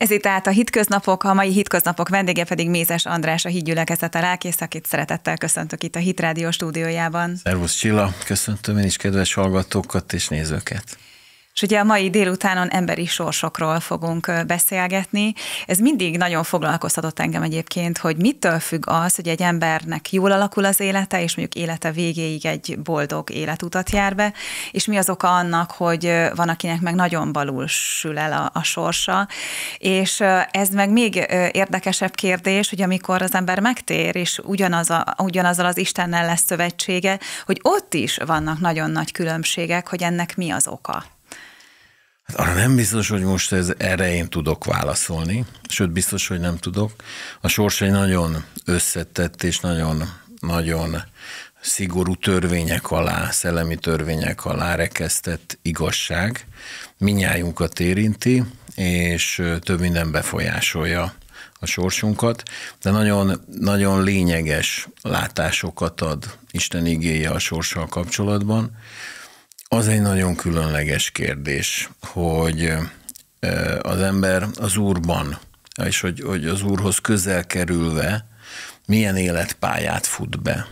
Ez itt át a Hitköznapok, a mai Hitköznapok vendége pedig Mézes András, a Hídgyülekezete lelkész, akit szeretettel köszöntök itt a Hitrádió stúdiójában. Szervusz Csilla, köszöntöm én is kedves hallgatókat és nézőket. És ugye a mai délutánon emberi sorsokról fogunk beszélgetni. Ez mindig nagyon foglalkoztatott engem egyébként, hogy mitől függ az, hogy egy embernek jól alakul az élete, és mondjuk élete végéig egy boldog életutat jár be, és mi az oka annak, hogy van, akinek meg nagyon balul sül el a, a sorsa. És ez meg még érdekesebb kérdés, hogy amikor az ember megtér, és ugyanaz a, ugyanazzal az Istennel lesz szövetsége, hogy ott is vannak nagyon nagy különbségek, hogy ennek mi az oka. Hát arra nem biztos, hogy most ez, erre én tudok válaszolni, sőt biztos, hogy nem tudok. A sors egy nagyon összetett és nagyon, nagyon szigorú törvények alá, szellemi törvények alá rekesztett igazság minnyájunkat érinti, és több minden befolyásolja a sorsunkat, de nagyon, nagyon lényeges látásokat ad Isten igéje a sorssal kapcsolatban. Az egy nagyon különleges kérdés, hogy az ember az úrban, és hogy, hogy az úrhoz közel kerülve milyen életpályát fut be.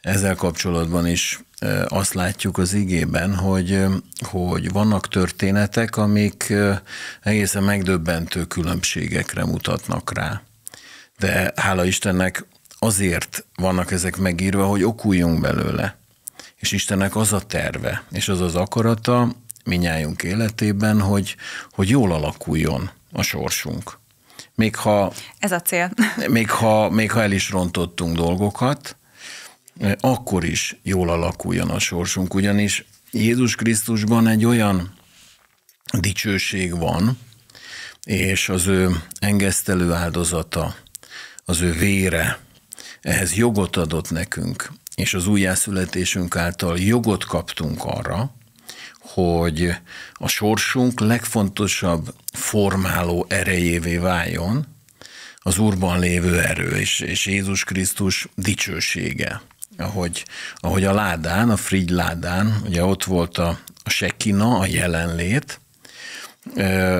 Ezzel kapcsolatban is azt látjuk az igében, hogy, hogy vannak történetek, amik egészen megdöbbentő különbségekre mutatnak rá. De hála Istennek azért vannak ezek megírva, hogy okuljunk belőle és Istennek az a terve, és az az akarata minnyájunk életében, hogy, hogy jól alakuljon a sorsunk. Még ha, Ez a cél. Még ha, még ha el is rontottunk dolgokat, eh, akkor is jól alakuljon a sorsunk, ugyanis Jézus Krisztusban egy olyan dicsőség van, és az ő engesztelő áldozata, az ő vére, ehhez jogot adott nekünk, és az újjászületésünk által jogot kaptunk arra, hogy a sorsunk legfontosabb formáló erejévé váljon az Úrban lévő erő és, és Jézus Krisztus dicsősége. Ahogy, ahogy a ládán, a Frigy ládán, ugye ott volt a, a sekina, a jelenlét,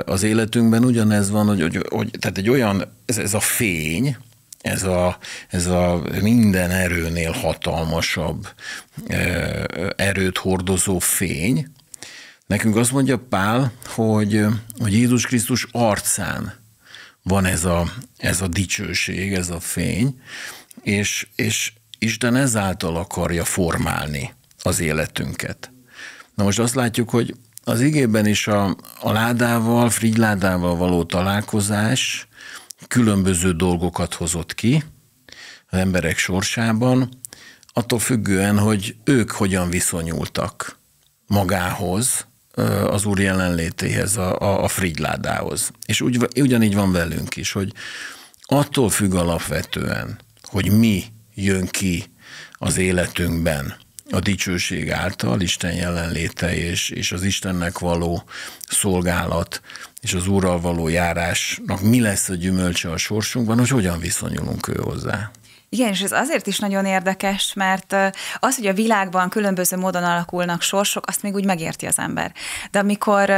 az életünkben ugyanez van, hogy, hogy, hogy tehát egy olyan, ez, ez a fény, ez a, ez a minden erőnél hatalmasabb e, erőt hordozó fény. Nekünk azt mondja Pál, hogy, hogy Jézus Krisztus arcán van ez a, ez a dicsőség, ez a fény, és, és Isten ezáltal akarja formálni az életünket. Na most azt látjuk, hogy az igében is a, a ládával, frigyládával való találkozás, különböző dolgokat hozott ki az emberek sorsában, attól függően, hogy ők hogyan viszonyultak magához, az úr jelenlétéhez, a, a, a frigyládához. És úgy, ugyanígy van velünk is, hogy attól függ alapvetően, hogy mi jön ki az életünkben a dicsőség által, Isten jelenléte és, és az Istennek való szolgálat és az Úrral való járásnak mi lesz a gyümölcse a sorsunkban, hogy hogyan viszonyulunk ő hozzá. Igen, és ez azért is nagyon érdekes, mert az, hogy a világban különböző módon alakulnak sorsok, azt még úgy megérti az ember. De amikor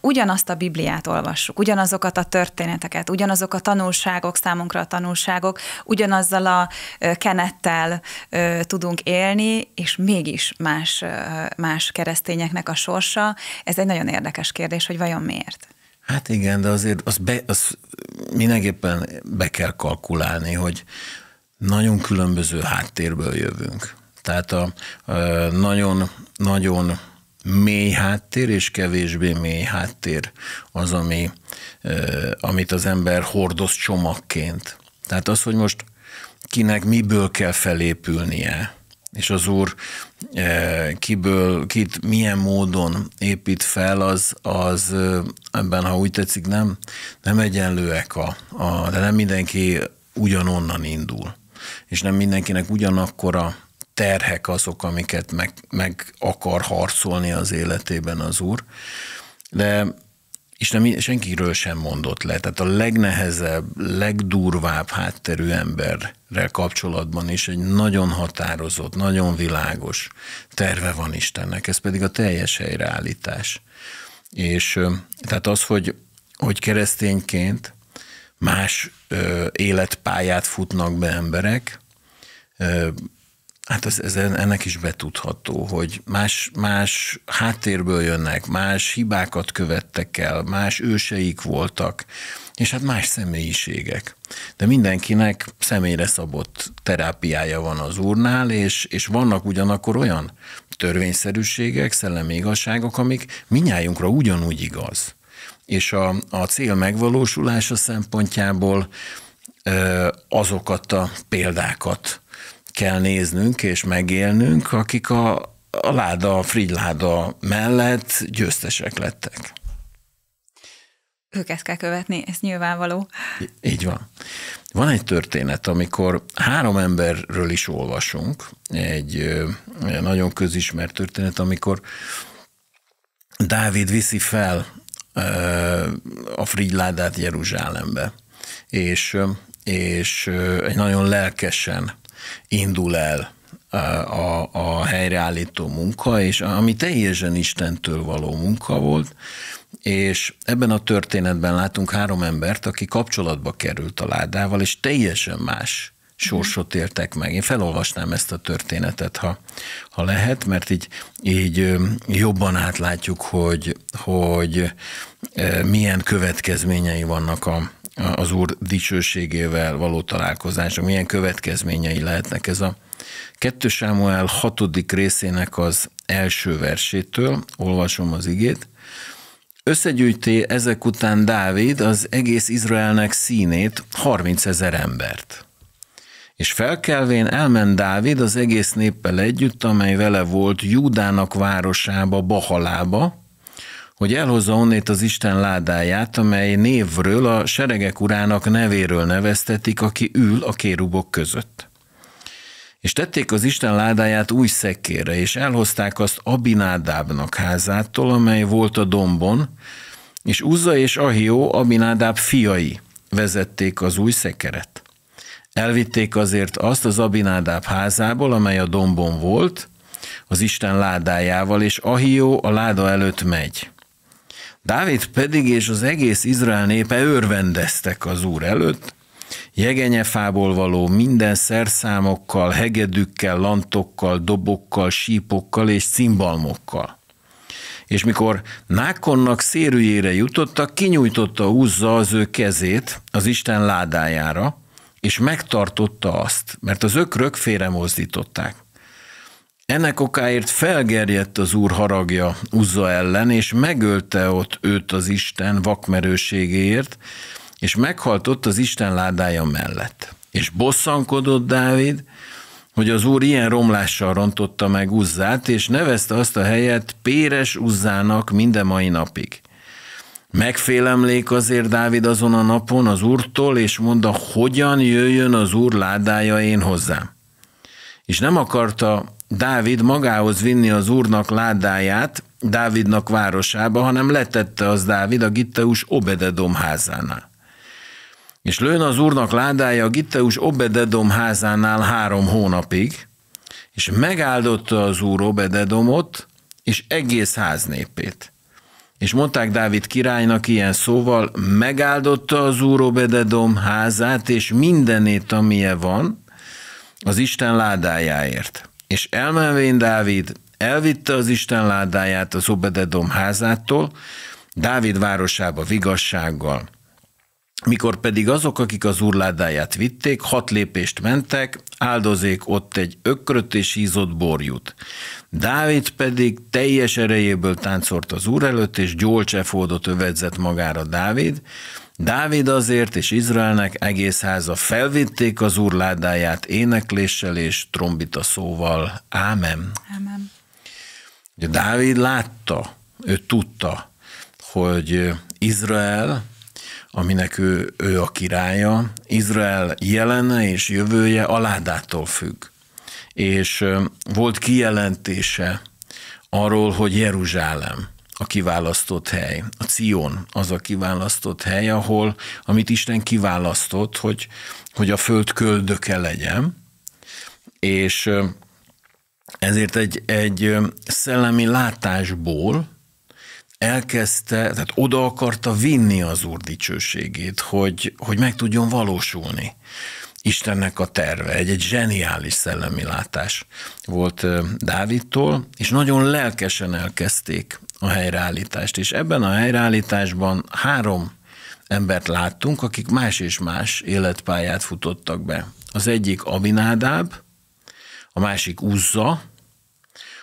ugyanazt a Bibliát olvassuk, ugyanazokat a történeteket, ugyanazok a tanulságok, számunkra a tanulságok, ugyanazzal a kenettel tudunk élni, és mégis más, más keresztényeknek a sorsa, ez egy nagyon érdekes kérdés, hogy vajon miért. Hát igen, de azért az, be, az mindenképpen be kell kalkulálni, hogy nagyon különböző háttérből jövünk. Tehát a, a nagyon, nagyon mély háttér és kevésbé mély háttér az, ami, amit az ember hordoz csomagként. Tehát az, hogy most kinek miből kell felépülnie, és az Úr e, kiből, kit milyen módon épít fel, az, az e, ebben, ha úgy tetszik, nem, nem egyenlőek, a, a, de nem mindenki ugyanonnan indul, és nem mindenkinek ugyanakkora terhek azok, amiket meg, meg akar harcolni az életében az Úr. De és nem senkiről sem mondott le. Tehát a legnehezebb, legdurvább hátterű emberrel kapcsolatban is egy nagyon határozott, nagyon világos terve van Istennek, ez pedig a teljes helyreállítás. És tehát az, hogy, hogy keresztényként más ö, életpályát futnak be emberek, Hát ez, ez, ennek is betudható, hogy más, más háttérből jönnek, más hibákat követtek el, más őseik voltak, és hát más személyiségek. De mindenkinek személyre szabott terápiája van az úrnál, és, és vannak ugyanakkor olyan törvényszerűségek, szellemi igazságok, amik minnyájunkra ugyanúgy igaz. És a, a cél megvalósulása szempontjából azokat a példákat kell néznünk és megélnünk, akik a, a láda, a frigyláda mellett győztesek lettek. Őket kell követni, ez nyilvánvaló. Így van. Van egy történet, amikor három emberről is olvasunk, egy nagyon közismert történet, amikor Dávid viszi fel a frigyládát Jeruzsálembe, és, és egy nagyon lelkesen indul el a, a helyreállító munka, és ami teljesen Istentől való munka volt, és ebben a történetben látunk három embert, aki kapcsolatba került a ládával, és teljesen más sorsot értek meg. Én felolvasnám ezt a történetet, ha, ha lehet, mert így, így jobban átlátjuk, hogy, hogy milyen következményei vannak a, az Úr dicsőségével való találkozásra, milyen következményei lehetnek ez a 2 Sámuel 6. részének az első versétől, olvasom az igét. Összegyűjti ezek után Dávid az egész Izraelnek színét, 30 ezer embert. És felkelvén elment Dávid az egész néppel együtt, amely vele volt Júdának városába, Bahalába, hogy elhozza onnét az Isten ládáját, amely névről a seregek urának nevéről neveztetik, aki ül a kérubok között. És tették az Isten ládáját új szekére, és elhozták azt Abinádábnak házától, amely volt a dombon, és Uzza és Ahió, Abinádáb fiai vezették az új szekeret. Elvitték azért azt az Abinádáb házából, amely a dombon volt, az Isten ládájával, és Ahió a láda előtt megy. Dávid pedig és az egész Izrael népe örvendeztek az úr előtt, jegenyefából való minden szerszámokkal, hegedükkel, lantokkal, dobokkal, sípokkal és cimbalmokkal. És mikor Nákonnak szérűjére jutottak, kinyújtotta Uzza az ő kezét az Isten ládájára, és megtartotta azt, mert az ökrök mozdították. Ennek okáért felgerjedt az úr haragja Uzza ellen, és megölte ott őt az Isten vakmerőségéért, és meghalt ott az Isten ládája mellett. És bosszankodott Dávid, hogy az úr ilyen romlással rontotta meg Uzzát, és nevezte azt a helyet Péres Uzzának minden mai napig. Megfélemlék azért Dávid azon a napon az úrtól, és mondta, hogyan jöjjön az úr ládája én hozzám. És nem akarta Dávid magához vinni az úrnak ládáját, Dávidnak városába, hanem letette az Dávid a Gitteus Obededom házánál. És lőn az úrnak ládája a Gitteus Obededom házánál három hónapig, és megáldotta az úr Obededomot és egész háznépét. És mondták Dávid királynak ilyen szóval, megáldotta az úr Obededom házát és mindenét, amilyen van, az Isten ládájáért. És elmenvén Dávid elvitte az Isten ládáját az Obededom házától, Dávid városába vigassággal. Mikor pedig azok, akik az urládáját vitték, hat lépést mentek, áldozék ott egy ökröt és ízott borjut. Dávid pedig teljes erejéből táncolt az úr előtt, és gyolcsefódot övezett magára Dávid, Dávid azért és Izraelnek egész háza felvitték az úr ládáját énekléssel és trombita szóval. Ámen. Ámen. Ugye Dávid látta, ő tudta, hogy Izrael, aminek ő, ő a királya, Izrael jelene és jövője a ládától függ. És volt kijelentése arról, hogy Jeruzsálem a kiválasztott hely. A Cion az a kiválasztott hely, ahol, amit Isten kiválasztott, hogy, hogy a föld köldöke legyen, és ezért egy, egy szellemi látásból elkezdte, tehát oda akarta vinni az Úr dicsőségét, hogy, hogy meg tudjon valósulni. Istennek a terve, egy, egy zseniális szellemi látás volt Dávidtól, és nagyon lelkesen elkezdték a helyreállítást. És ebben a helyreállításban három embert láttunk, akik más és más életpályát futottak be. Az egyik Abinádáb, a másik Uzza,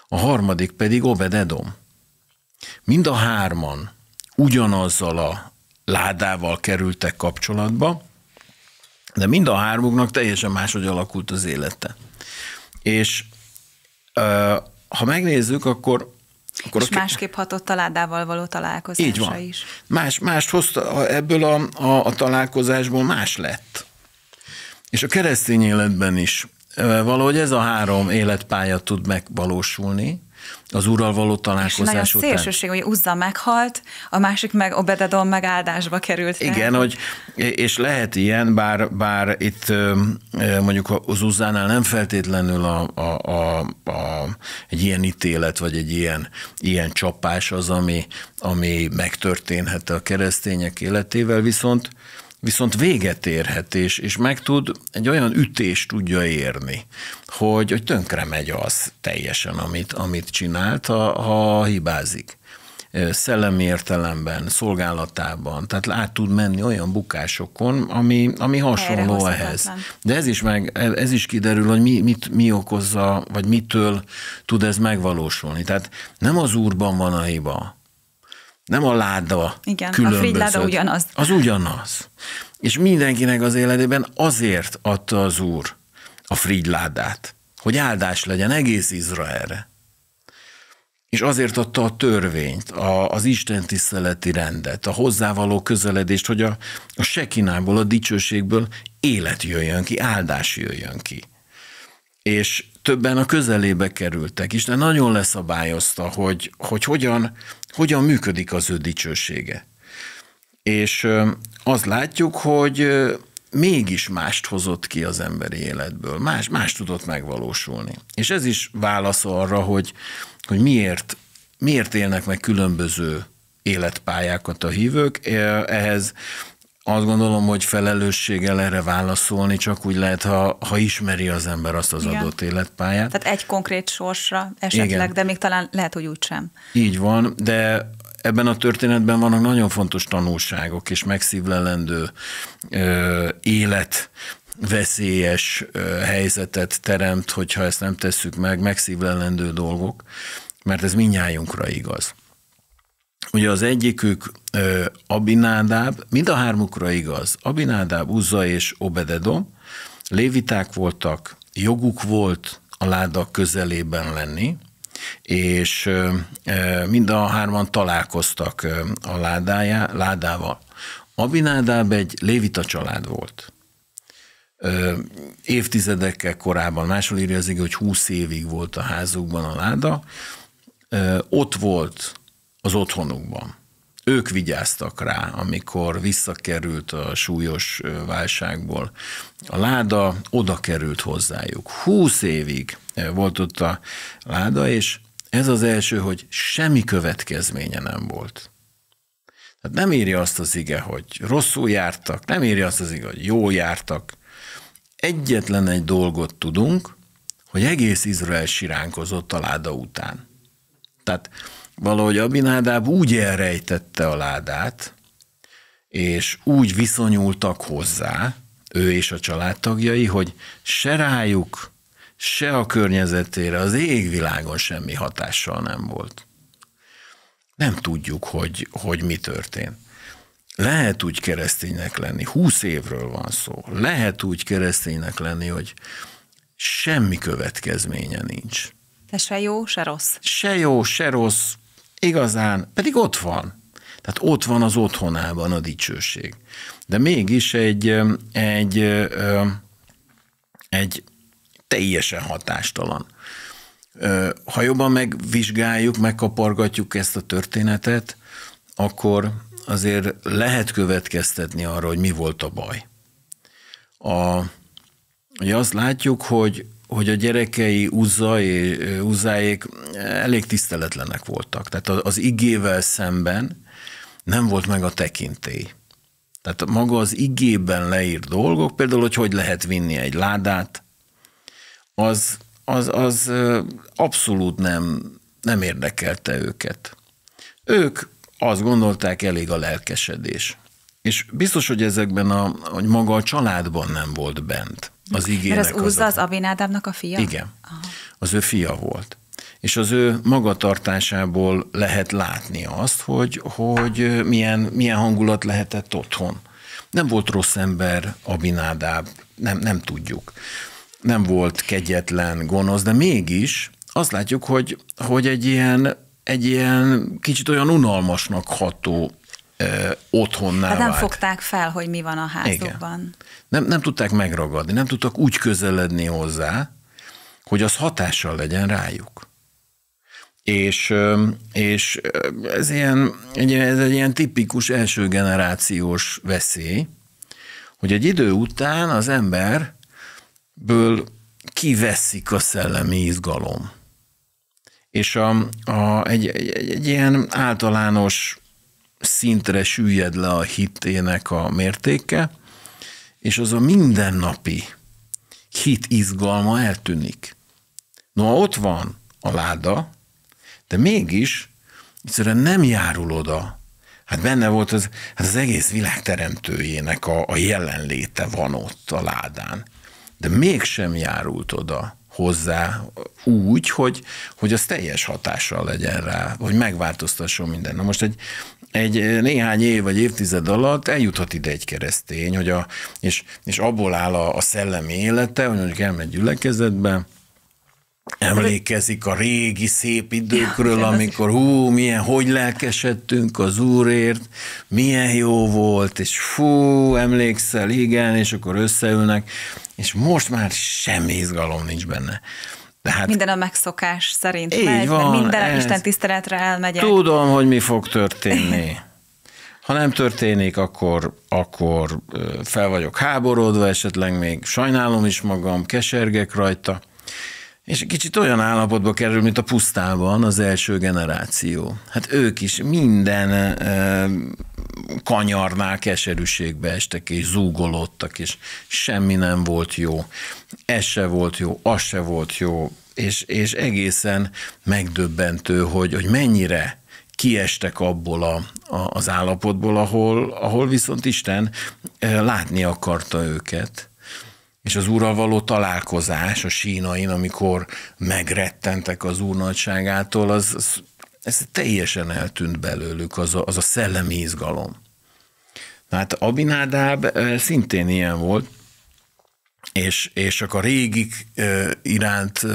a harmadik pedig Obededom. Mind a hárman ugyanazzal a ládával kerültek kapcsolatba, de mind a hármuknak teljesen máshogy alakult az élete. És ha megnézzük, akkor akkor és a... másképp hatott a ládával való találkozása Így van. is. Más, más hozta, ebből a, a, a találkozásból más lett. És a keresztény életben is valahogy ez a három életpálya tud megvalósulni, az úrral való találkozás És után. szélsőség, hogy Uzza meghalt, a másik meg Obededon meg áldásba került. Igen, hogy, és lehet ilyen, bár, bár itt mondjuk az Uzzánál nem feltétlenül a, a, a, a, egy ilyen ítélet, vagy egy ilyen, ilyen csapás az, ami, ami megtörténhet a keresztények életével, viszont viszont véget érhet, és, és meg tud, egy olyan ütést tudja érni, hogy, hogy tönkre megy az teljesen, amit, amit csinált, ha, ha hibázik szellemi értelemben, szolgálatában, tehát át tud menni olyan bukásokon, ami, ami hasonló ehhez. De ez is, meg, ez is kiderül, hogy mi, mit, mi okozza, vagy mitől tud ez megvalósulni. Tehát nem az úrban van a hiba, nem a láda Igen, különbözött. a frigyláda ugyanaz. Az ugyanaz. És mindenkinek az életében azért adta az Úr a frigyládát, hogy áldás legyen egész Izraelre. És azért adta a törvényt, a, az Isten tiszteleti rendet, a hozzávaló közeledést, hogy a, a sekinából, a dicsőségből élet jöjjön ki, áldás jöjjön ki. És többen a közelébe kerültek. Isten nagyon leszabályozta, hogy, hogy hogyan hogyan működik az ő dicsősége. És az látjuk, hogy mégis mást hozott ki az emberi életből, más, más tudott megvalósulni. És ez is válasz arra, hogy, hogy miért, miért élnek meg különböző életpályákat a hívők. Ehhez azt gondolom, hogy felelősséggel erre válaszolni csak úgy lehet, ha, ha ismeri az ember azt az Igen. adott életpályát. Tehát egy konkrét sorsra esetleg, Igen. de még talán lehet, hogy úgy sem. Így van, de ebben a történetben vannak nagyon fontos tanulságok és megszívlelendő ö, élet veszélyes ö, helyzetet teremt, hogyha ezt nem tesszük meg, megszívlelendő dolgok, mert ez minnyájunkra igaz. Ugye az egyikük Abinádáb, mind a hármukra igaz. Abinádáb, Uzza és Obededom, léviták voltak, joguk volt a láda közelében lenni, és mind a hárman találkoztak a ládájá, ládával. Abinádáb egy lévita család volt. Évtizedekkel korábban, máshol írja az igaz, hogy húsz évig volt a házukban a láda. Ott volt az otthonukban. Ők vigyáztak rá, amikor visszakerült a súlyos válságból. A láda oda került hozzájuk. Húsz évig volt ott a láda, és ez az első, hogy semmi következménye nem volt. Tehát nem írja azt az ige, hogy rosszul jártak, nem írja azt az ige, hogy jól jártak. Egyetlen egy dolgot tudunk, hogy egész Izrael siránkozott a láda után. Tehát valahogy abinádáb úgy elrejtette a ládát, és úgy viszonyultak hozzá, ő és a családtagjai, hogy se rájuk, se a környezetére az égvilágon semmi hatással nem volt. Nem tudjuk, hogy, hogy mi történt. Lehet úgy kereszténynek lenni, húsz évről van szó, lehet úgy kereszténynek lenni, hogy semmi következménye nincs. De se jó, se rossz. Se jó, se rossz, igazán, pedig ott van. Tehát ott van az otthonában a dicsőség. De mégis egy, egy, egy teljesen hatástalan. Ha jobban megvizsgáljuk, megkapargatjuk ezt a történetet, akkor azért lehet következtetni arra, hogy mi volt a baj. A, ugye azt látjuk, hogy hogy a gyerekei uzzai, uzzáék elég tiszteletlenek voltak. Tehát az igével szemben nem volt meg a tekintély. Tehát maga az igében leírt dolgok, például, hogy hogy lehet vinni egy ládát, az, az, az abszolút nem, nem érdekelte őket. Ők azt gondolták, elég a lelkesedés. És biztos, hogy ezekben a, hogy maga a családban nem volt bent az igének. Mert az Úzza az, a... az Abinádámnak a fia? Igen. Aha. Az ő fia volt. És az ő magatartásából lehet látni azt, hogy, hogy milyen, milyen hangulat lehetett otthon. Nem volt rossz ember Abinádáb, nem, nem tudjuk. Nem volt kegyetlen, gonosz, de mégis azt látjuk, hogy, hogy egy ilyen egy ilyen kicsit olyan unalmasnak ható otthonnál hát nem vált. fogták fel, hogy mi van a házukban. Nem, nem tudták megragadni, nem tudtak úgy közeledni hozzá, hogy az hatással legyen rájuk. És, és ez, ilyen, ez egy ilyen tipikus első generációs veszély, hogy egy idő után az emberből kiveszik a szellemi izgalom. És a, a, egy, egy, egy ilyen általános szintre süllyed le a hitének a mértéke, és az a mindennapi hit izgalma eltűnik. No, ott van a láda, de mégis egyszerűen nem járul oda. Hát benne volt az, hát az egész világ teremtőjének a, a jelenléte van ott a ládán. De mégsem járult oda hozzá úgy, hogy, hogy az teljes hatással legyen rá, hogy megváltoztasson minden. Na most egy, egy eh, néhány év vagy évtized alatt eljuthat ide egy keresztény, hogy a, és, és abból áll a, a szellemi élete, hogy mondjuk elmegy gyülekezetbe, emlékezik a régi szép időkről, ja, amikor hú, milyen, hogy lelkesedtünk az Úrért, milyen jó volt, és fú, emlékszel, igen, és akkor összeülnek, és most már semmi izgalom nincs benne. Tehát, minden a megszokás szerint így megy, van, minden ez, Isten tiszteletre elmegyek. Tudom, hogy mi fog történni. Ha nem történik, akkor, akkor fel vagyok háborodva, esetleg még sajnálom is magam, kesergek rajta. És kicsit olyan állapotba kerül, mint a pusztában az első generáció. Hát ők is minden e, kanyarnál keserűségbe estek, és zúgolódtak, és semmi nem volt jó. Ez se volt jó, az se volt jó, és, és egészen megdöbbentő, hogy, hogy mennyire kiestek abból a, a, az állapotból, ahol, ahol viszont Isten látni akarta őket és az úrral való találkozás a sínain, amikor megrettentek az úr nagyságától, az, az, ez teljesen eltűnt belőlük, az a, az a szellemi izgalom. Na hát Abinádáb szintén ilyen volt, és, és csak a régik iránt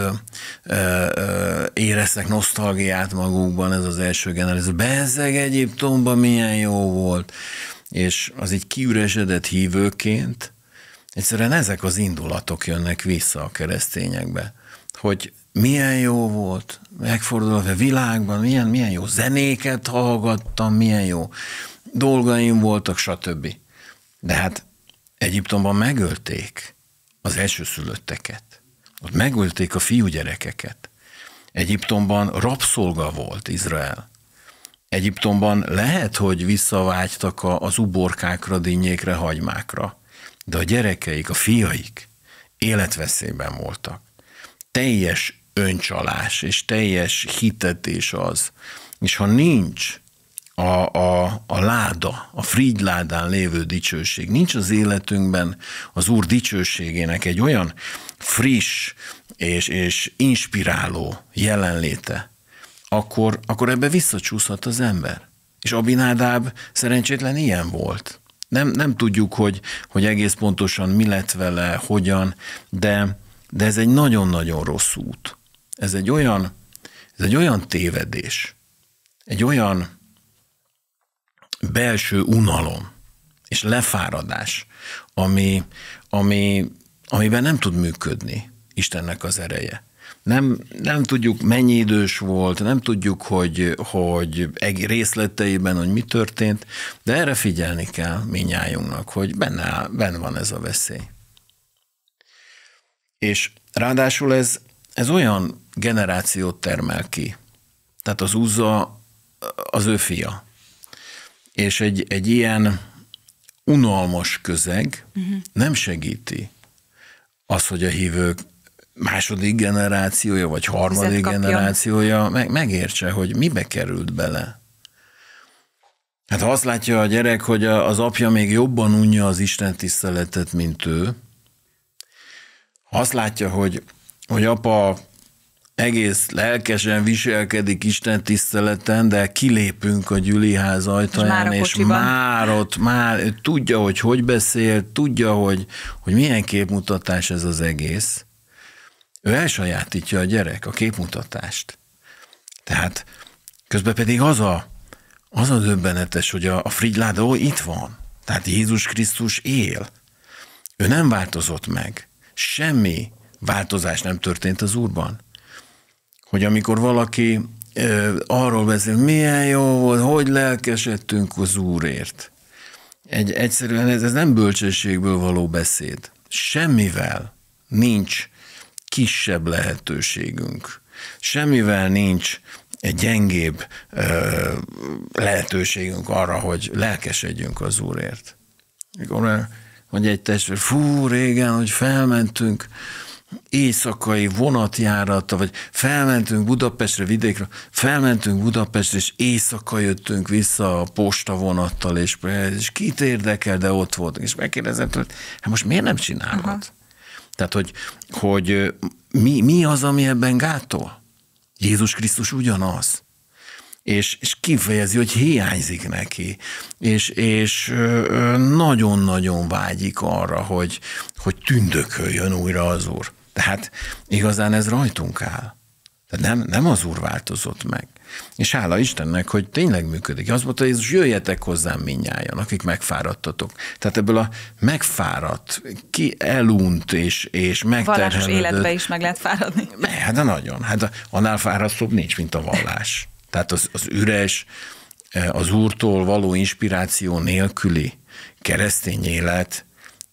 éreztek nosztalgiát magukban, ez az első generáció. Bezzeg Egyiptomban milyen jó volt. És az egy kiüresedett hívőként Egyszerűen ezek az indulatok jönnek vissza a keresztényekbe, hogy milyen jó volt, megfordulott a világban, milyen, milyen jó zenéket hallgattam, milyen jó dolgaim voltak, stb. De hát Egyiptomban megölték az elsőszülötteket. Ott megölték a fiúgyerekeket. Egyiptomban rabszolga volt Izrael. Egyiptomban lehet, hogy visszavágytak az uborkákra, dinnyékre, hagymákra de a gyerekeik, a fiaik életveszélyben voltak. Teljes öncsalás és teljes hitetés az. És ha nincs a, a, a láda, a frígy ládán lévő dicsőség. Nincs az életünkben az Úr dicsőségének egy olyan friss és, és inspiráló jelenléte, akkor, akkor ebbe visszacsúszhat az ember. És Abinádáb szerencsétlen ilyen volt nem, nem tudjuk, hogy, hogy egész pontosan mi lett vele, hogyan, de, de ez egy nagyon-nagyon rossz út. Ez egy olyan, ez egy olyan tévedés, egy olyan belső unalom és lefáradás, ami, ami, amiben nem tud működni Istennek az ereje nem, nem tudjuk mennyi idős volt, nem tudjuk, hogy, hogy egy részleteiben, hogy mi történt, de erre figyelni kell minnyájunknak, hogy benne, benne van ez a veszély. És ráadásul ez, ez olyan generációt termel ki. Tehát az úzza az ő fia. És egy, egy ilyen unalmas közeg uh-huh. nem segíti az, hogy a hívők második generációja, vagy harmadik generációja meg, megértse, hogy mibe került bele. Hát ha azt látja a gyerek, hogy az apja még jobban unja az Isten tiszteletet, mint ő, ha azt látja, hogy, hogy apa egész lelkesen viselkedik Isten tiszteleten, de kilépünk a gyüliház ajtaján, és már, és már ott, már tudja, hogy hogy beszél, tudja, hogy, hogy milyen képmutatás ez az egész, ő elsajátítja a gyerek a képmutatást. Tehát közben pedig az a, az a döbbenetes, hogy a, a frigyláda ó, itt van. Tehát Jézus Krisztus él. Ő nem változott meg. Semmi változás nem történt az Úrban. Hogy amikor valaki ö, arról beszél, milyen jó volt, hogy lelkesedtünk az Úrért. Egy, egyszerűen ez, ez nem bölcsességből való beszéd. Semmivel nincs kisebb lehetőségünk. Semmivel nincs egy gyengébb ö, lehetőségünk arra, hogy lelkesedjünk az Úrért. Mikor mondja egy testvér, fú, régen, hogy felmentünk éjszakai vonatjárata, vagy felmentünk Budapestre, vidékre, felmentünk Budapestre, és éjszaka jöttünk vissza a postavonattal, és, és kit érdekel, de ott voltunk. És megkérdezett, hogy hát most miért nem csinálod? Aha. Tehát, hogy, hogy mi, mi az, ami ebben gátol? Jézus Krisztus ugyanaz. És, és kifejezi, hogy hiányzik neki, és, és nagyon-nagyon vágyik arra, hogy, hogy tündököljön újra az Úr. Tehát igazán ez rajtunk áll. Tehát nem, nem az Úr változott meg. És hála Istennek, hogy tényleg működik. az, volt, hogy Jézus, jöjjetek hozzám minnyáján, akik megfáradtatok. Tehát ebből a megfáradt, ki elunt és, és megterhelődött. Vallásos életbe is meg lehet fáradni. Ne, hát de nagyon. Hát annál fárasztóbb nincs, mint a vallás. Tehát az, az üres, eh, az úrtól való inspiráció nélküli keresztény élet,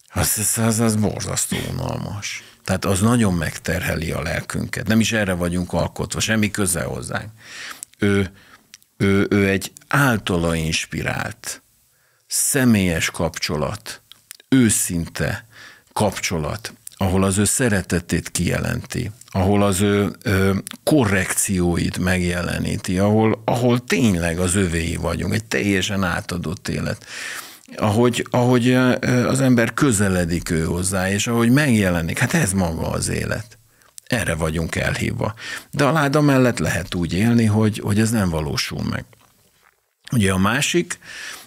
az, az, az, az borzasztó unalmas. Tehát az nagyon megterheli a lelkünket. Nem is erre vagyunk alkotva, semmi köze hozzánk. Ő, ő, ő egy általa inspirált, személyes kapcsolat, őszinte kapcsolat, ahol az ő szeretetét kijelenti, ahol az ő ö, korrekcióit megjeleníti, ahol, ahol tényleg az övéi vagyunk, egy teljesen átadott élet ahogy, ahogy az ember közeledik ő hozzá, és ahogy megjelenik, hát ez maga az élet. Erre vagyunk elhívva. De a láda mellett lehet úgy élni, hogy, hogy ez nem valósul meg. Ugye a másik,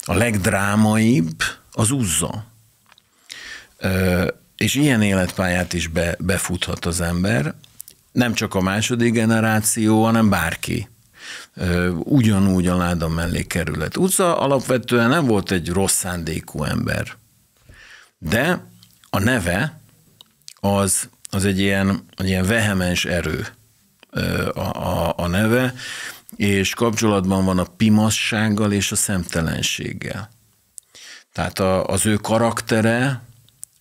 a legdrámaibb, az uzza. és ilyen életpályát is be, befuthat az ember, nem csak a második generáció, hanem bárki ugyanúgy a láda mellé kerület utca. Alapvetően nem volt egy rossz szándékú ember. De a neve az, az egy, ilyen, egy ilyen vehemens erő a, a, a neve, és kapcsolatban van a pimassággal és a szemtelenséggel. Tehát a, az ő karaktere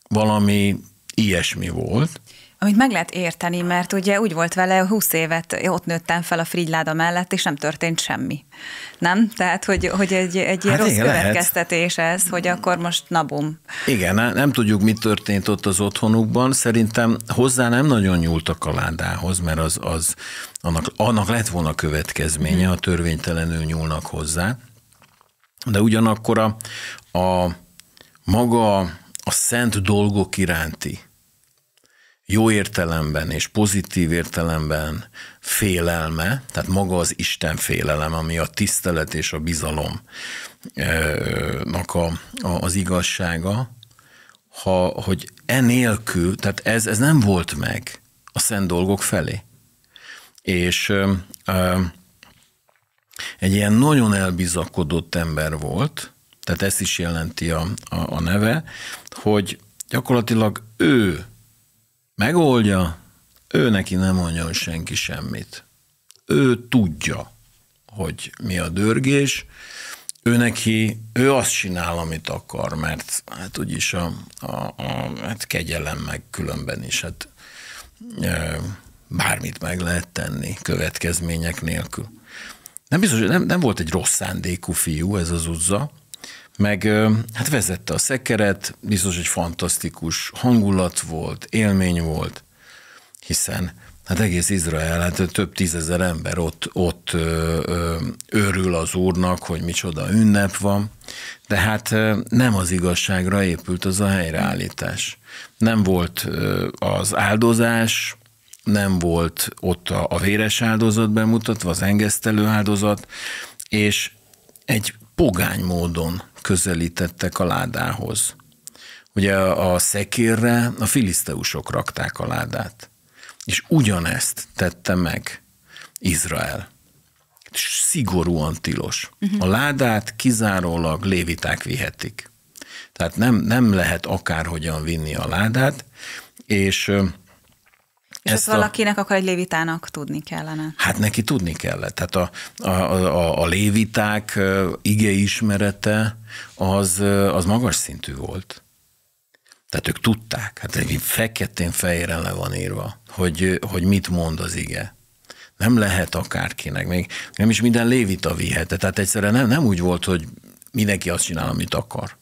valami ilyesmi volt, amit meg lehet érteni, mert ugye úgy volt vele, 20 évet ott nőttem fel a frigyláda mellett, és nem történt semmi. Nem? Tehát, hogy, hogy egy, egy hát rossz igen, következtetés lehet. ez, hogy akkor most nabum. Igen, nem tudjuk, mi történt ott az otthonukban. Szerintem hozzá nem nagyon nyúltak a ládához, mert az, az annak, annak lett volna következménye, mhm. a törvénytelenül nyúlnak hozzá. De ugyanakkor a, a maga a szent dolgok iránti jó értelemben és pozitív értelemben félelme, tehát maga az Isten félelem, ami a tisztelet és a bizalomnak a, a, az igazsága, ha, hogy enélkül, tehát ez, ez nem volt meg a szent dolgok felé. És ö, ö, egy ilyen nagyon elbizakodott ember volt, tehát ezt is jelenti a, a, a neve, hogy gyakorlatilag ő megoldja, ő neki nem mondjon senki semmit. Ő tudja, hogy mi a dörgés, ő neki, ő azt csinál, amit akar, mert hát úgyis a, a, a hát kegyelem meg különben is, hát e, bármit meg lehet tenni következmények nélkül. Nem biztos, nem, nem volt egy rossz szándékú fiú ez az Uzza, meg hát vezette a szekeret, biztos, hogy fantasztikus hangulat volt, élmény volt, hiszen hát egész Izrael, hát több tízezer ember ott, ott ö, ö, örül az úrnak, hogy micsoda ünnep van, de hát nem az igazságra épült az a helyreállítás. Nem volt az áldozás, nem volt ott a véres áldozat bemutatva, az engesztelő áldozat, és egy pogány módon közelítettek a ládához. Ugye a szekérre a filiszteusok rakták a ládát, és ugyanezt tette meg Izrael. Szigorúan tilos. Uh-huh. A ládát kizárólag léviták vihetik. Tehát nem, nem lehet akárhogyan vinni a ládát, és és ezt ott valakinek a... akkor egy lévitának tudni kellene. Hát neki tudni kellett. Tehát a, a, a, a léviták ige ismerete az, az magas szintű volt. Tehát ők tudták, hát egy feketén fejére le van írva, hogy, hogy mit mond az ige. Nem lehet akárkinek, még nem is minden lévita vihette. Tehát egyszerűen nem, nem úgy volt, hogy mindenki azt csinál, amit akar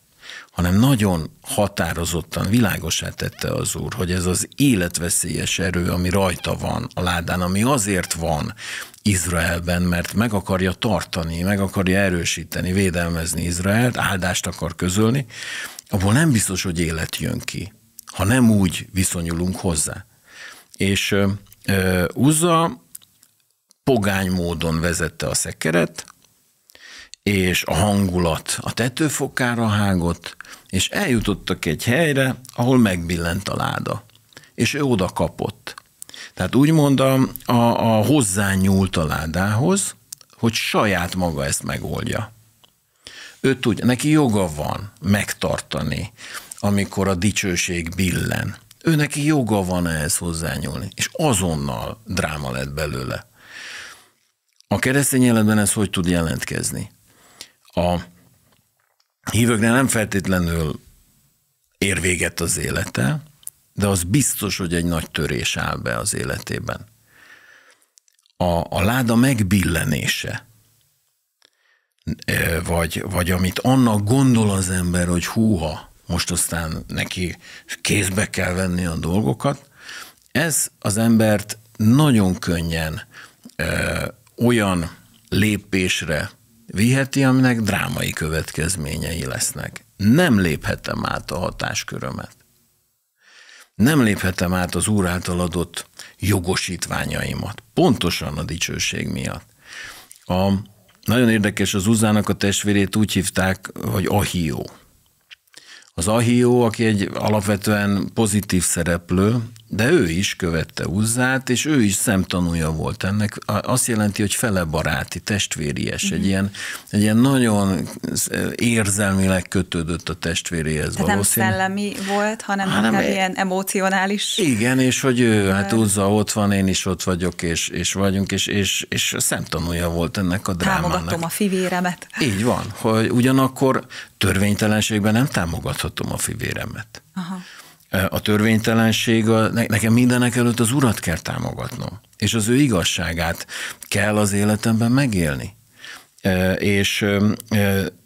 hanem nagyon határozottan világosá tette az Úr, hogy ez az életveszélyes erő, ami rajta van a ládán, ami azért van Izraelben, mert meg akarja tartani, meg akarja erősíteni, védelmezni Izraelt, áldást akar közölni, abból nem biztos, hogy élet jön ki, ha nem úgy viszonyulunk hozzá. És Uzza pogány módon vezette a szekeret, és a hangulat a tetőfokára hágott, és eljutottak egy helyre, ahol megbillent a láda, és ő oda kapott. Tehát úgy a, a, a hozzányúlt a ládához, hogy saját maga ezt megoldja. Ő tudja, neki joga van megtartani, amikor a dicsőség billen. Ő neki joga van ehhez hozzányúlni, és azonnal dráma lett belőle. A keresztény életben ez hogy tud jelentkezni? a hívőknél nem feltétlenül ér véget az élete, de az biztos, hogy egy nagy törés áll be az életében. A, a láda megbillenése, e, vagy, vagy amit annak gondol az ember, hogy húha, most aztán neki kézbe kell venni a dolgokat, ez az embert nagyon könnyen ö, e, olyan lépésre viheti, aminek drámai következményei lesznek. Nem léphetem át a hatáskörömet. Nem léphetem át az úr által adott jogosítványaimat. Pontosan a dicsőség miatt. A, nagyon érdekes, az Uzának a testvérét úgy hívták, hogy Ahió. Az Ahió, aki egy alapvetően pozitív szereplő, de ő is követte Uzzát, és ő is szemtanúja volt ennek. Azt jelenti, hogy fele baráti, testvéries, mm-hmm. egy, mhm. ilyen, egy ilyen nagyon érzelmileg kötődött a testvéréhez Tehát valószínű. nem szellemi volt, hanem, hanem e... ilyen emocionális. Igen, és hogy ő, hát Uzza ott van, én is ott vagyok, és, és vagyunk, és, és, és szemtanúja volt ennek a drámának. Támogatom a fivéremet. Így van, hogy ugyanakkor törvénytelenségben nem támogathatom a fivéremet. Aha a törvénytelenség, a, nekem mindenek előtt az urat kell támogatnom, és az ő igazságát kell az életemben megélni. És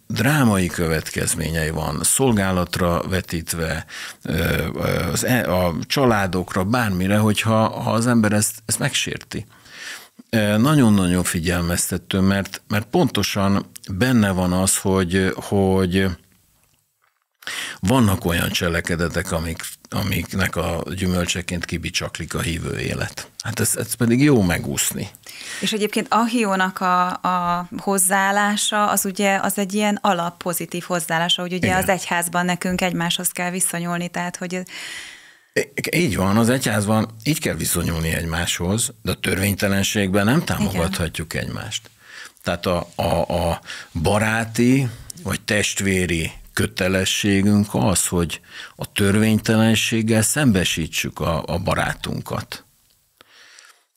drámai következményei van, szolgálatra vetítve, az, e- a családokra, bármire, hogyha ha az ember ezt, ezt megsérti. Nagyon-nagyon figyelmeztető, mert, mert pontosan benne van az, hogy, hogy vannak olyan cselekedetek, amik amiknek a gyümölcseként kibicsaklik a hívő élet. Hát ez, ez pedig jó megúszni. És egyébként Ahiónak a, a hozzáállása az ugye az egy ilyen alap pozitív hozzáállása, hogy ugye Igen. az egyházban nekünk egymáshoz kell viszonyulni, tehát hogy így van, az egyházban így kell viszonyulni egymáshoz, de a törvénytelenségben nem támogathatjuk Igen. egymást. Tehát a, a, a baráti vagy testvéri kötelességünk az, hogy a törvénytelenséggel szembesítsük a, a barátunkat.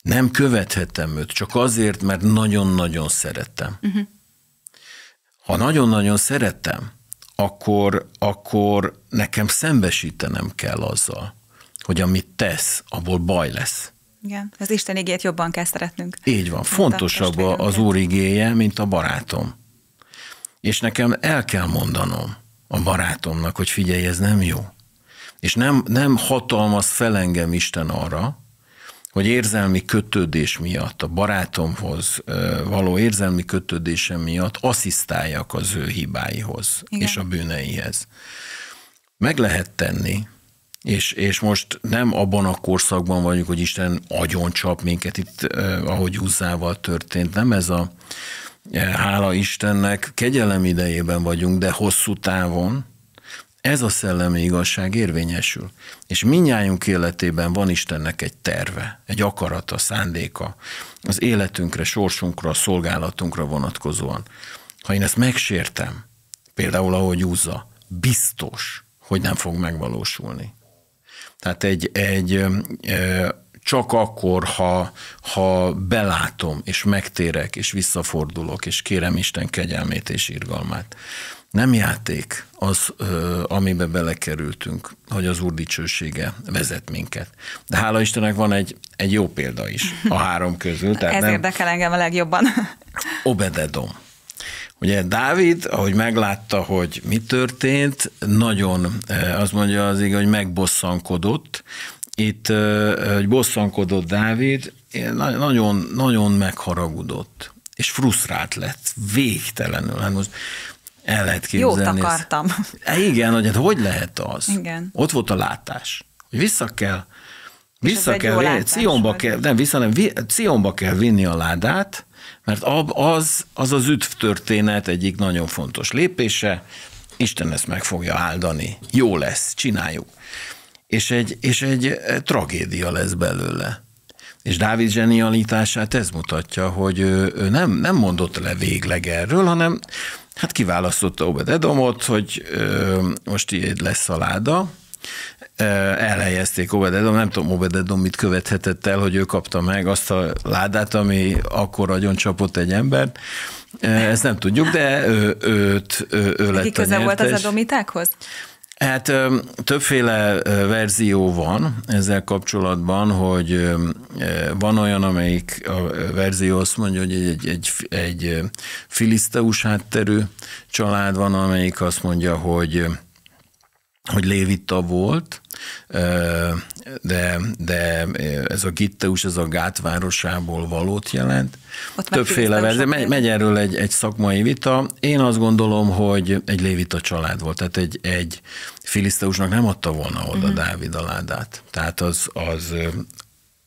Nem követhetem őt, csak azért, mert nagyon-nagyon szeretem. Uh-huh. Ha nagyon-nagyon szeretem, akkor, akkor nekem szembesítenem kell azzal, hogy amit tesz, abból baj lesz. Igen, az Isten igét jobban kell szeretnünk. Így van, fontosabb az úr igéje, mint a barátom. És nekem el kell mondanom, a barátomnak, hogy figyelj, ez nem jó. És nem, nem hatalmaz fel engem Isten arra, hogy érzelmi kötődés miatt, a barátomhoz való érzelmi kötődésem miatt asszisztáljak az ő hibáihoz Igen. és a bűneihez. Meg lehet tenni, és, és most nem abban a korszakban vagyunk, hogy Isten agyon csap minket itt, ahogy Uzzával történt, nem ez a, hála Istennek, kegyelem idejében vagyunk, de hosszú távon, ez a szellemi igazság érvényesül. És minnyájunk életében van Istennek egy terve, egy akarata, szándéka az életünkre, sorsunkra, a szolgálatunkra vonatkozóan. Ha én ezt megsértem, például ahogy úzza, biztos, hogy nem fog megvalósulni. Tehát egy, egy csak akkor, ha, ha belátom, és megtérek, és visszafordulok, és kérem Isten kegyelmét és irgalmát. Nem játék az, amibe belekerültünk, hogy az Úr dicsősége vezet minket. De hála Istennek van egy, egy jó példa is a három közül. Tehát Ez nem... érdekel engem a legjobban. Obededom. Ugye Dávid, ahogy meglátta, hogy mi történt, nagyon, azt mondja az igaz, hogy megbosszankodott, itt egy bosszankodott Dávid, nagyon, nagyon megharagudott, és frusztrált lett, végtelenül. Hát most el lehet képzelni. Jót akartam. Ezt. Hát igen, hogy hát hogy lehet az? Igen. Ott volt a látás, hogy vissza kell, vissza kell, látás, Cionba vagy? kell, nem vissza, nem, Cionba kell vinni a ládát, mert az az, az üdv történet egyik nagyon fontos lépése, Isten ezt meg fogja áldani. Jó lesz, csináljuk és egy, és egy eh, tragédia lesz belőle. És Dávid zsenialitását ez mutatja, hogy ő, ő nem, nem mondott le végleg erről, hanem hát kiválasztotta Obed Edomot, hogy ö, eh, most így lesz a láda, eh, elhelyezték Edom, nem tudom Edom mit követhetett el, hogy ő kapta meg azt a ládát, ami akkor agyon csapott egy embert. Ezt nem tudjuk, de ő, őt, ő, ő lett Ki köze a nyertes. volt az Edomitákhoz? Hát többféle verzió van ezzel kapcsolatban, hogy van olyan, amelyik a verzió azt mondja, hogy egy, egy, egy filiszteus hátterű család van, amelyik azt mondja, hogy hogy Lévita volt, de, de ez a Gitteus, ez a gátvárosából valót jelent. Ott Többféle verzió, megy, megy erről egy, egy szakmai vita. Én azt gondolom, hogy egy Lévita család volt, tehát egy, egy filiszteusnak nem adta volna oda uh-huh. Dávid a ládát. Tehát az, az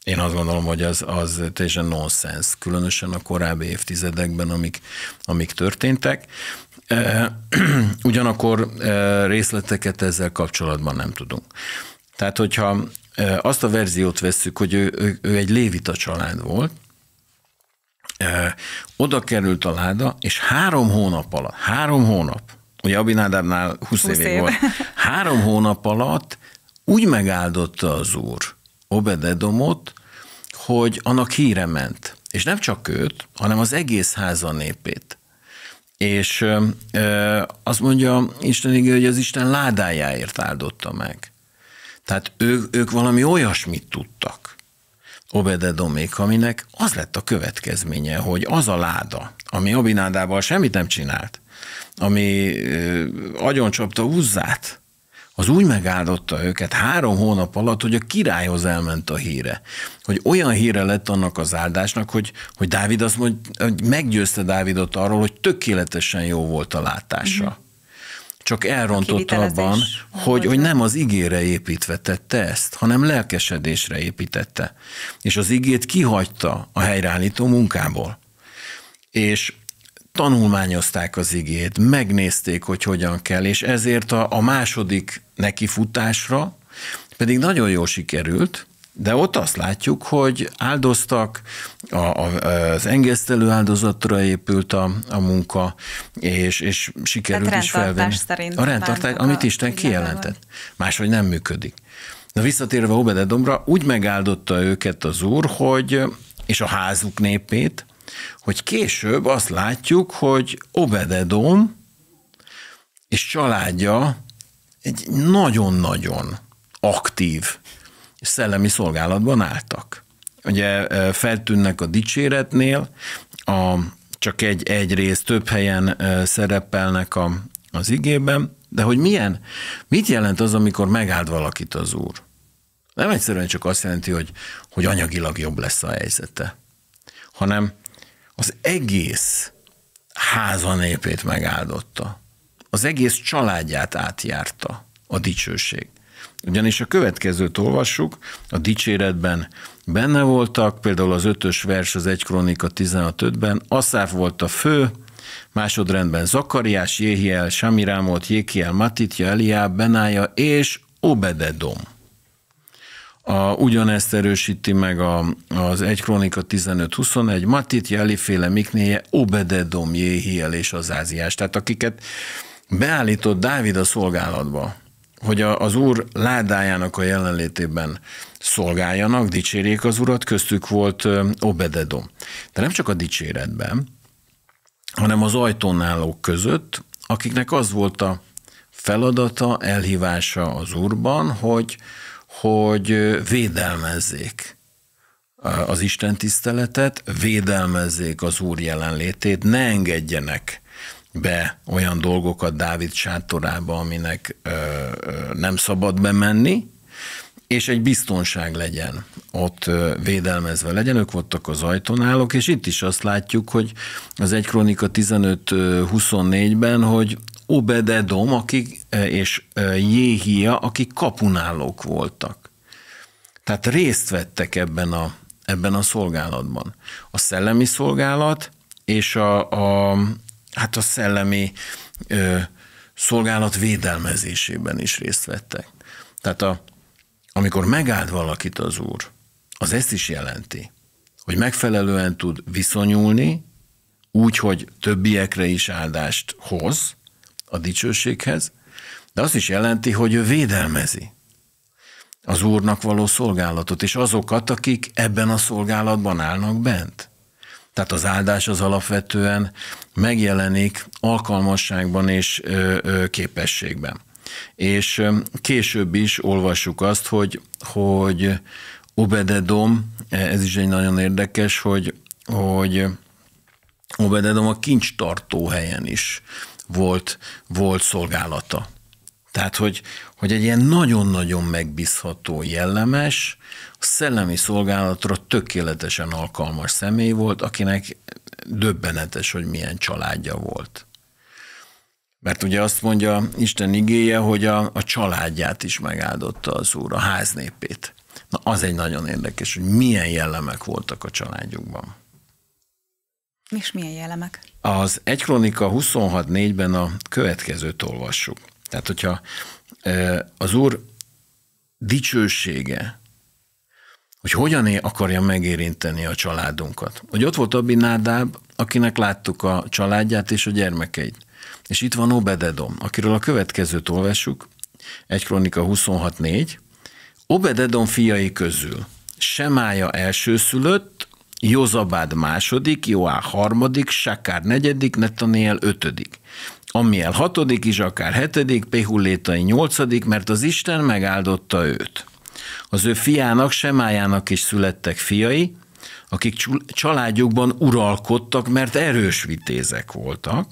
én azt gondolom, hogy az, az teljesen nonsens, különösen a korábbi évtizedekben, amik, amik történtek. Ugyanakkor részleteket ezzel kapcsolatban nem tudunk. Tehát, hogyha azt a verziót vesszük, hogy ő, ő, ő egy lévita család volt, oda került a láda, és három hónap alatt, három hónap, ugye Abinádárnál 20, 20 év. volt, három hónap alatt úgy megáldotta az úr Obededomot, hogy annak híre ment. És nem csak őt, hanem az egész háza népét. És azt mondja Isten igény, hogy az Isten ládájáért áldotta meg. Tehát ők, ők valami olyasmit tudtak, Obededomék, aminek az lett a következménye, hogy az a láda, ami Abinádával semmit nem csinált, ami ö, agyoncsapta úzzát, az úgy megáldotta őket három hónap alatt, hogy a királyhoz elment a híre. Hogy olyan híre lett annak az áldásnak, hogy, hogy Dávid azt mondja, hogy meggyőzte Dávidot arról, hogy tökéletesen jó volt a látása. Mm-hmm. Csak elrontott abban, hogy, hogy nem az igére építve tette ezt, hanem lelkesedésre építette. És az igét kihagyta a helyreállító munkából. És tanulmányozták az igét, megnézték, hogy hogyan kell, és ezért a, a második nekifutásra pedig nagyon jól sikerült, de ott azt látjuk, hogy áldoztak, a, a, az engesztelő áldozatra épült a, a munka, és, és sikerült Tehát is felvenni. Szerint a rendtartás, amit Isten kijelentett. Máshogy nem működik. Na visszatérve Obededomra, úgy megáldotta őket az úr, hogy, és a házuk népét, hogy később azt látjuk, hogy Obededom és családja egy nagyon-nagyon aktív szellemi szolgálatban álltak. Ugye feltűnnek a dicséretnél, a, csak egy, egy rész több helyen szerepelnek a, az igében, de hogy milyen, mit jelent az, amikor megáld valakit az Úr? Nem egyszerűen csak azt jelenti, hogy, hogy anyagilag jobb lesz a helyzete, hanem az egész háza népét megáldotta. Az egész családját átjárta a dicsőség. Ugyanis a következőt olvassuk, a dicséretben benne voltak, például az ötös vers az egy Kronika 16.5-ben, Aszáf volt a fő, másodrendben Zakariás, Jéhiel, Samirámot, Jékiel, Matitja, Eliá, Benája és Obededom. A, ugyanezt erősíti meg a, az 1 Krónika 15-21, Matit, Jeliféle, Miknéje, Obededom, Jéhiel és az Áziás. Tehát akiket beállított Dávid a szolgálatba, hogy a, az úr ládájának a jelenlétében szolgáljanak, dicsérjék az urat, köztük volt Obededom. De nem csak a dicséretben, hanem az ajtón állók között, akiknek az volt a feladata, elhívása az úrban, hogy hogy védelmezzék az Isten tiszteletet, védelmezzék az Úr jelenlétét, ne engedjenek be olyan dolgokat Dávid sátorába, aminek ö, nem szabad bemenni, és egy biztonság legyen ott védelmezve legyen. Ők voltak az ajtónálok, és itt is azt látjuk, hogy az egy Kronika 15-24-ben, hogy Obededom akik, e, és e, Jéhia, akik kapunálók voltak. Tehát részt vettek ebben a, ebben a szolgálatban. A szellemi szolgálat és a, a hát a szellemi ö, e, szolgálat védelmezésében is részt vettek. Tehát a, amikor megáld valakit az Úr, az ezt is jelenti, hogy megfelelően tud viszonyulni, úgy, hogy többiekre is áldást hoz, a dicsőséghez, de azt is jelenti, hogy ő védelmezi az Úrnak való szolgálatot, és azokat, akik ebben a szolgálatban állnak bent. Tehát az áldás az alapvetően megjelenik alkalmasságban és képességben. És később is olvassuk azt, hogy, hogy Obededom, e, ez is egy nagyon érdekes, hogy, hogy Obededom a kincstartó helyen is volt, volt szolgálata. Tehát, hogy, hogy egy ilyen nagyon-nagyon megbízható, jellemes, szellemi szolgálatra tökéletesen alkalmas személy volt, akinek döbbenetes, hogy milyen családja volt. Mert ugye azt mondja Isten igéje, hogy a, a családját is megáldotta az úr, a háznépét. Na az egy nagyon érdekes, hogy milyen jellemek voltak a családjukban. És milyen jellemek? Az egy Kronika 26.4-ben a következőt olvassuk. Tehát, hogyha az Úr dicsősége, hogy hogyan akarja megérinteni a családunkat. Hogy ott volt Abinádáb, akinek láttuk a családját és a gyermekeit. És itt van Obededom, akiről a következőt olvassuk, 1 Kronika 26.4. Obededom fiai közül Semája elsőszülött, Józabád második, Joá harmadik, Sakár negyedik, Netaniel ötödik. Amiel hatodik, akár hetedik, Pehullétai nyolcadik, mert az Isten megáldotta őt. Az ő fiának, Semájának is születtek fiai, akik családjukban uralkodtak, mert erős vitézek voltak.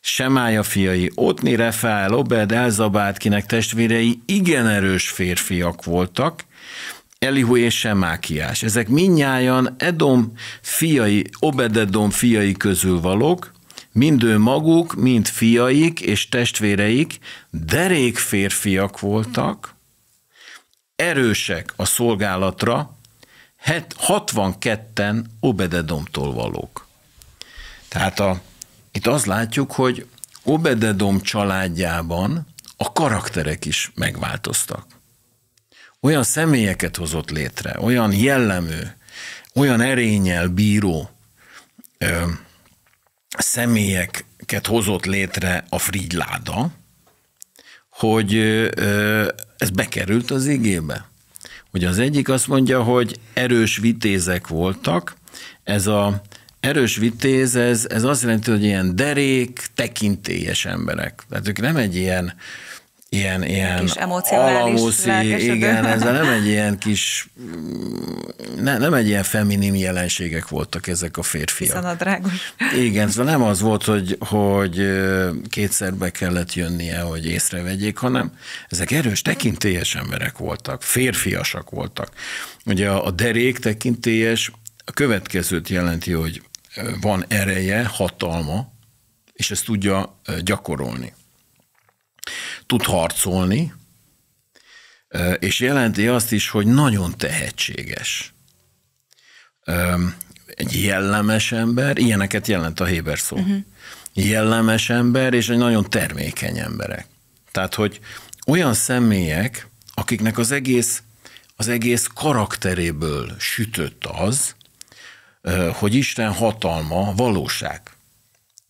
Semája fiai, Otni, Refael, Obed, Elzabát, kinek testvérei igen erős férfiak voltak, Elihu és Semákiás. Ezek minnyáján Edom fiai, Obededom fiai közül valók, mind ő maguk, mind fiaik és testvéreik derék férfiak voltak, erősek a szolgálatra, 62-en Obededomtól valók. Tehát a, itt azt látjuk, hogy Obededom családjában a karakterek is megváltoztak olyan személyeket hozott létre, olyan jellemű, olyan erényel bíró ö, személyeket hozott létre a Frigyláda, hogy ö, ez bekerült az igébe. Hogy az egyik azt mondja, hogy erős vitézek voltak, ez a erős vitéz, ez, ez azt jelenti, hogy ilyen derék, tekintélyes emberek. Tehát ők nem egy ilyen ilyen, ilyen kis alamuszi, igen, Ez nem egy ilyen kis, mm, ne, nem egy ilyen feminim jelenségek voltak ezek a férfiak. Viszont a drágos. Igen, szóval nem az volt, hogy, hogy kétszer be kellett jönnie, hogy észrevegyék, hanem ezek erős, tekintélyes emberek voltak, férfiasak voltak. Ugye a, a derék tekintélyes a következőt jelenti, hogy van ereje, hatalma, és ezt tudja gyakorolni tud harcolni, és jelenti azt is, hogy nagyon tehetséges. Egy jellemes ember, ilyeneket jelent a Héber szó. Uh-huh. Jellemes ember, és egy nagyon termékeny emberek. Tehát, hogy olyan személyek, akiknek az egész, az egész karakteréből sütött az, hogy Isten hatalma valóság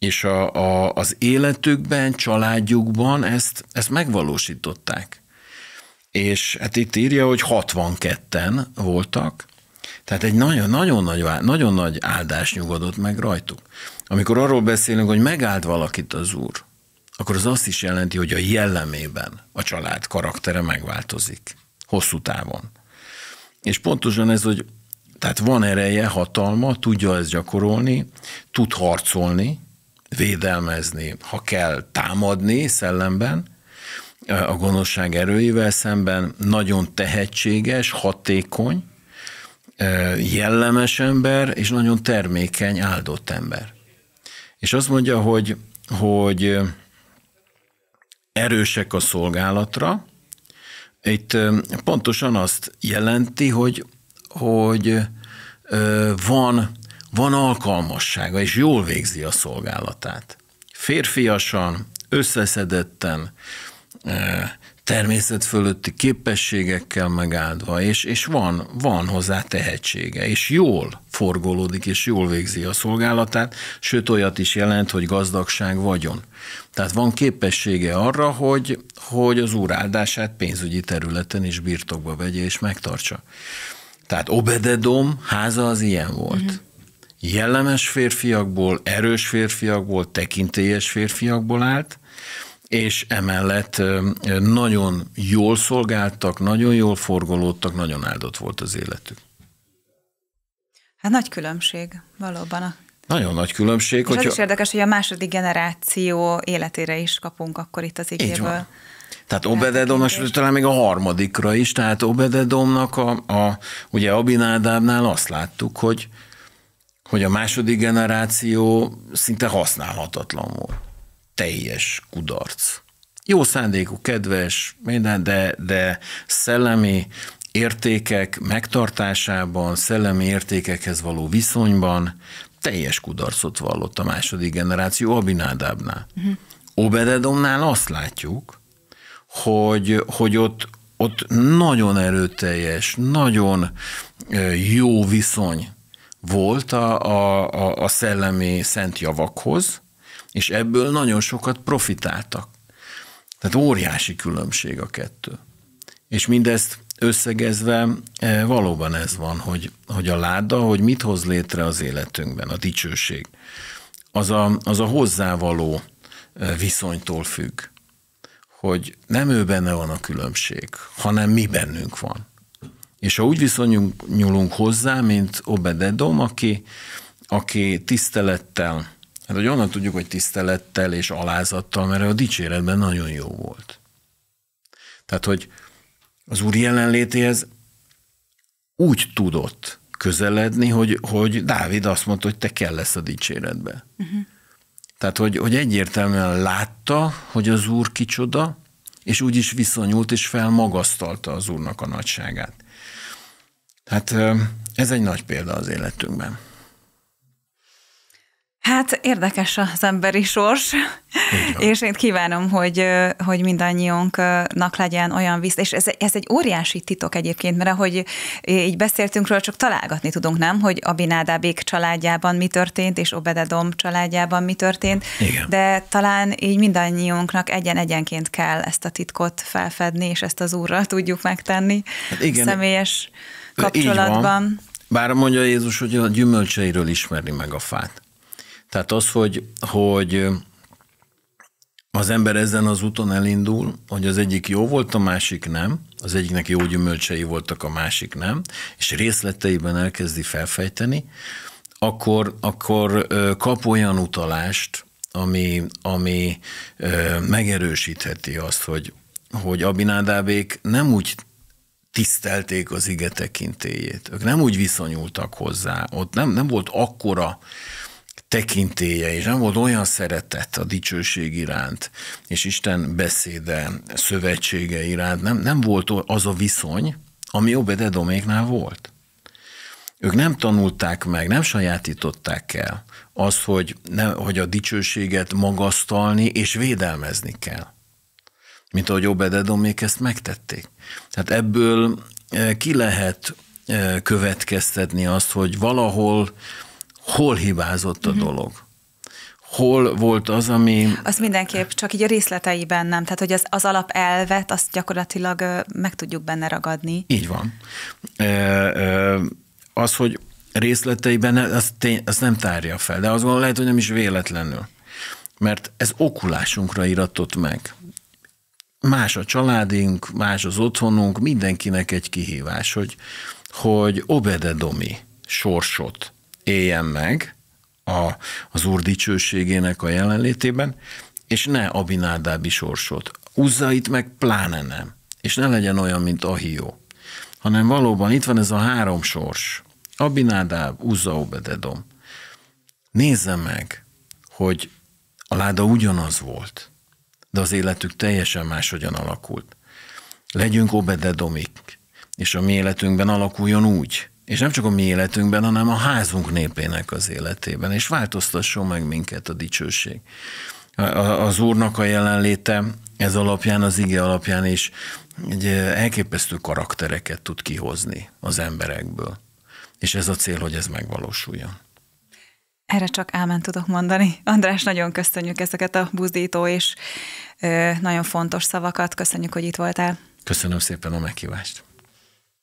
és a, a, az életükben, családjukban ezt, ezt megvalósították. És hát itt írja, hogy 62-en voltak, tehát egy nagyon, nagyon, nagy, nagyon nagy áldás nyugodott meg rajtuk. Amikor arról beszélünk, hogy megállt valakit az Úr, akkor az azt is jelenti, hogy a jellemében a család karaktere megváltozik hosszú távon. És pontosan ez, hogy tehát van ereje, hatalma, tudja ezt gyakorolni, tud harcolni, védelmezni, ha kell támadni szellemben, a gonoszság erőivel szemben nagyon tehetséges, hatékony, jellemes ember, és nagyon termékeny, áldott ember. És azt mondja, hogy, hogy erősek a szolgálatra. Itt pontosan azt jelenti, hogy, hogy van van alkalmassága, és jól végzi a szolgálatát. Férfiasan, összeszedetten, eh, természet fölötti képességekkel megáldva, és, és van, van hozzá tehetsége, és jól forgolódik, és jól végzi a szolgálatát, sőt olyat is jelent, hogy gazdagság vagyon. Tehát van képessége arra, hogy, hogy az úr áldását pénzügyi területen is birtokba vegye és megtartsa. Tehát Obededom háza az ilyen volt. Mm-hmm jellemes férfiakból, erős férfiakból, tekintélyes férfiakból állt, és emellett nagyon jól szolgáltak, nagyon jól forgolódtak, nagyon áldott volt az életük. Hát nagy különbség valóban a nagyon nagy különbség. És hogyha... az is érdekes, hogy a második generáció életére is kapunk akkor itt az igéből. Tehát Obededom, és talán még a harmadikra is, tehát Obededomnak a, a ugye Abinádábnál azt láttuk, hogy hogy a második generáció szinte használhatatlan volt. Teljes kudarc. Jó szándékú, kedves, minden, de, de szellemi értékek megtartásában, szellemi értékekhez való viszonyban teljes kudarcot vallott a második generáció Abinádábnál. Uh-huh. Mhm. Obededomnál azt látjuk, hogy, hogy ott, ott nagyon erőteljes, nagyon jó viszony volt a, a, a szellemi szent javakhoz, és ebből nagyon sokat profitáltak. Tehát óriási különbség a kettő. És mindezt összegezve e, valóban ez van, hogy, hogy a láda, hogy mit hoz létre az életünkben, a dicsőség. Az a, az a hozzávaló e, viszonytól függ, hogy nem ő benne van a különbség, hanem mi bennünk van. És ha úgy viszonyulunk hozzá, mint Obededom, aki, aki tisztelettel, hát hogy onnan tudjuk, hogy tisztelettel és alázattal, mert a dicséretben nagyon jó volt. Tehát, hogy az úr jelenlétéhez úgy tudott közeledni, hogy, hogy Dávid azt mondta, hogy te kell lesz a dicséretbe. Uh-huh. Mhm. Tehát, hogy, hogy egyértelműen látta, hogy az úr kicsoda, és úgy is viszonyult és felmagasztalta az úrnak a nagyságát. Hát ez egy nagy példa az életünkben. Hát érdekes az emberi sors, és én kívánom, hogy, hogy mindannyiunknak legyen olyan víz, és ez, ez egy óriási titok egyébként, mert ahogy így beszéltünk róla, csak találgatni tudunk, nem, hogy Abinádábék családjában mi történt, és Obededom családjában mi történt, Igen. de talán így mindannyiunknak egyen-egyenként kell ezt a titkot felfedni, és ezt az úrral tudjuk megtenni. Hát igen. Személyes kapcsolatban. Bár mondja Jézus, hogy a gyümölcseiről ismeri meg a fát. Tehát az, hogy, hogy az ember ezen az úton elindul, hogy az egyik jó volt, a másik nem, az egyiknek jó gyümölcsei voltak, a másik nem, és részleteiben elkezdi felfejteni, akkor, akkor kap olyan utalást, ami, ami megerősítheti azt, hogy, hogy Abinádábék nem úgy tisztelték az ige tekintélyét. Ők nem úgy viszonyultak hozzá, ott nem, nem volt akkora tekintélye, és nem volt olyan szeretet a dicsőség iránt, és Isten beszéde, szövetsége iránt, nem, nem volt az a viszony, ami Edoméknál volt. Ők nem tanulták meg, nem sajátították el azt, hogy, ne, hogy a dicsőséget magasztalni és védelmezni kell mint ahogy Obededomék ezt megtették. Tehát ebből eh, ki lehet eh, következtetni azt, hogy valahol hol hibázott a mhm. dolog. Hol volt az, ami... Az mindenképp csak így a részleteiben nem. Tehát, hogy az, az alapelvet, azt gyakorlatilag meg tudjuk benne ragadni. Így van. Eh, az, hogy részleteiben, az, tény, az nem tárja fel, de azon lehet, hogy nem is véletlenül. Mert ez okulásunkra iratott meg más a családunk, más az otthonunk, mindenkinek egy kihívás, hogy, hogy obededomi sorsot éljen meg a, az úr dicsőségének a jelenlétében, és ne abinádábi sorsot. Uzzait meg pláne nem. És ne legyen olyan, mint Ahió. Hanem valóban itt van ez a három sors. Abinádáb, Uzza, Obededom. Nézze meg, hogy a láda ugyanaz volt de az életük teljesen máshogyan alakult. Legyünk obededomik, és a mi életünkben alakuljon úgy, és nem csak a mi életünkben, hanem a házunk népének az életében, és változtasson meg minket a dicsőség. Az Úrnak a jelenléte ez alapján, az ige alapján is egy elképesztő karaktereket tud kihozni az emberekből. És ez a cél, hogy ez megvalósuljon. Erre csak ámen tudok mondani. András, nagyon köszönjük ezeket a buzdító és nagyon fontos szavakat. Köszönjük, hogy itt voltál. Köszönöm szépen a meghívást.